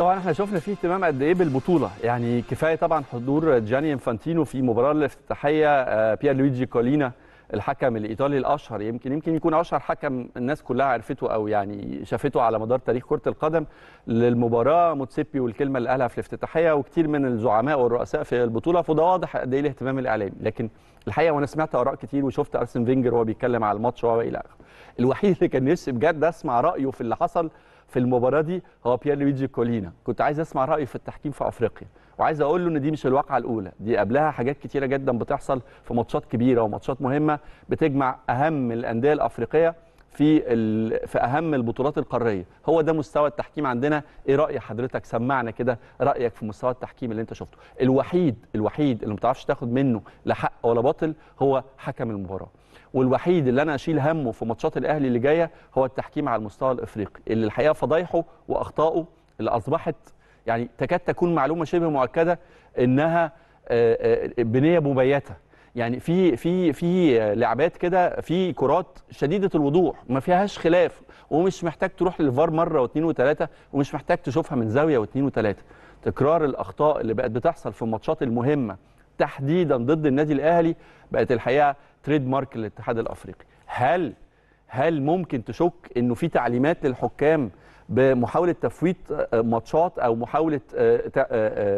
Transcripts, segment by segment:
طبعا احنا شفنا فيه اهتمام قد ايه بالبطوله يعني كفايه طبعا حضور جاني انفانتينو في مباراه الافتتاحيه آه، بيير لويجي كولينا الحكم الايطالي الاشهر يمكن يمكن يكون اشهر حكم الناس كلها عرفته او يعني شافته على مدار تاريخ كره القدم للمباراه موتسيبي والكلمه اللي قالها في الافتتاحيه وكثير من الزعماء والرؤساء في البطوله فده واضح قد ايه الاهتمام الاعلامي لكن الحقيقه وانا سمعت اراء كتير وشفت ارسن فينجر وهو بيتكلم على الماتش وهو الى اخره الوحيد اللي كان نفسي بجد اسمع رايه في اللي حصل في المباراه دي هو بيير لويجي كولينا كنت عايز اسمع رايه في التحكيم في افريقيا وعايز اقول له ان دي مش الواقعه الاولى دي قبلها حاجات كتيره جدا بتحصل في ماتشات كبيره وماتشات مهمه بتجمع اهم الانديه الافريقيه في في اهم البطولات القاريه هو ده مستوى التحكيم عندنا ايه راي حضرتك سمعنا كده رايك في مستوى التحكيم اللي انت شفته الوحيد الوحيد اللي ما بتعرفش تاخد منه لا حق ولا باطل هو حكم المباراه والوحيد اللي انا اشيل همه في ماتشات الاهلي اللي جايه هو التحكيم على المستوى الافريقي اللي الحقيقه فضايحه واخطائه اللي اصبحت يعني تكاد تكون معلومه شبه مؤكده انها بنيه مبيته يعني في في في لعبات كده في كرات شديده الوضوح ما فيهاش خلاف ومش محتاج تروح للفار مره واثنين وثلاثه ومش محتاج تشوفها من زاويه واثنين وثلاثه تكرار الاخطاء اللي بقت بتحصل في الماتشات المهمه تحديدا ضد النادي الاهلي بقت الحقيقه تريد مارك للاتحاد الافريقي هل هل ممكن تشك انه في تعليمات للحكام بمحاوله تفويت ماتشات او محاوله آه، آه،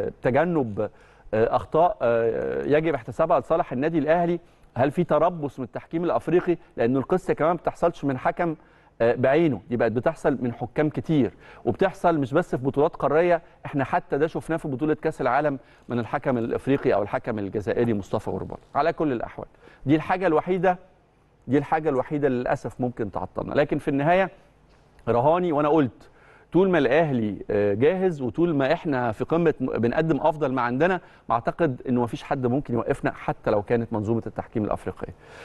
آه، تجنب آه، اخطاء آه، يجب احتسابها لصالح النادي الاهلي هل في تربص من التحكيم الافريقي لان القصه كمان ما بتحصلش من حكم آه، بعينه دي بقت بتحصل من حكام كتير وبتحصل مش بس في بطولات قاريه احنا حتى ده شفناه في بطوله كاس العالم من الحكم الافريقي او الحكم الجزائري مصطفى غربال على كل الاحوال دي الحاجه الوحيده دي الحاجه الوحيده للاسف ممكن تعطلنا لكن في النهايه رهاني وانا قلت طول ما الاهلي آه، جاهز وطول ما احنا في قمه بنقدم افضل ما عندنا اعتقد انه مفيش حد ممكن يوقفنا حتى لو كانت منظومه التحكيم الافريقيه